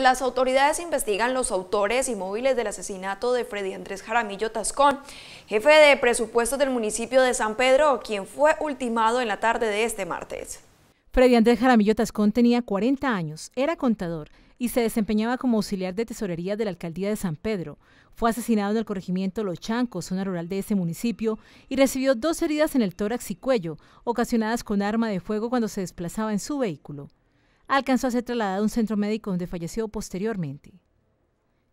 Las autoridades investigan los autores y móviles del asesinato de Freddy Andrés Jaramillo Tascón, jefe de presupuestos del municipio de San Pedro, quien fue ultimado en la tarde de este martes. Freddy Andrés Jaramillo Tascón tenía 40 años, era contador y se desempeñaba como auxiliar de tesorería de la alcaldía de San Pedro. Fue asesinado en el corregimiento Los Chancos, zona rural de ese municipio, y recibió dos heridas en el tórax y cuello, ocasionadas con arma de fuego cuando se desplazaba en su vehículo alcanzó a ser trasladado a un centro médico donde falleció posteriormente.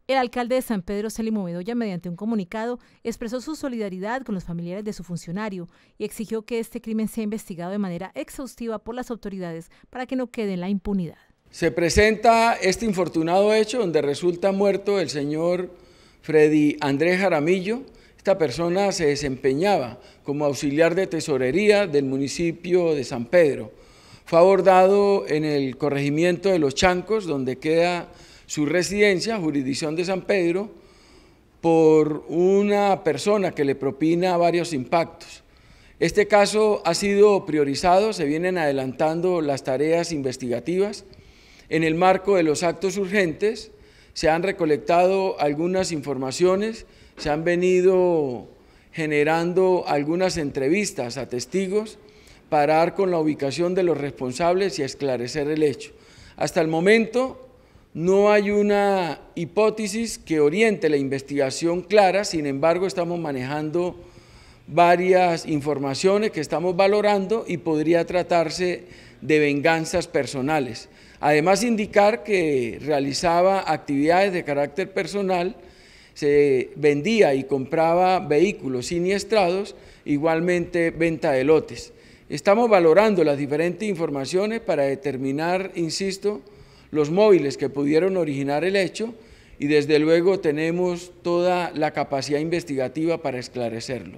El alcalde de San Pedro, Celimo Bedoya, mediante un comunicado, expresó su solidaridad con los familiares de su funcionario y exigió que este crimen sea investigado de manera exhaustiva por las autoridades para que no quede en la impunidad. Se presenta este infortunado hecho donde resulta muerto el señor Freddy Andrés Jaramillo. Esta persona se desempeñaba como auxiliar de tesorería del municipio de San Pedro. Fue abordado en el corregimiento de Los Chancos, donde queda su residencia, jurisdicción de San Pedro, por una persona que le propina varios impactos. Este caso ha sido priorizado, se vienen adelantando las tareas investigativas. En el marco de los actos urgentes se han recolectado algunas informaciones, se han venido generando algunas entrevistas a testigos, parar con la ubicación de los responsables y esclarecer el hecho. Hasta el momento no hay una hipótesis que oriente la investigación clara, sin embargo estamos manejando varias informaciones que estamos valorando y podría tratarse de venganzas personales. Además indicar que realizaba actividades de carácter personal, se vendía y compraba vehículos siniestrados, igualmente venta de lotes. Estamos valorando las diferentes informaciones para determinar, insisto, los móviles que pudieron originar el hecho y desde luego tenemos toda la capacidad investigativa para esclarecerlo.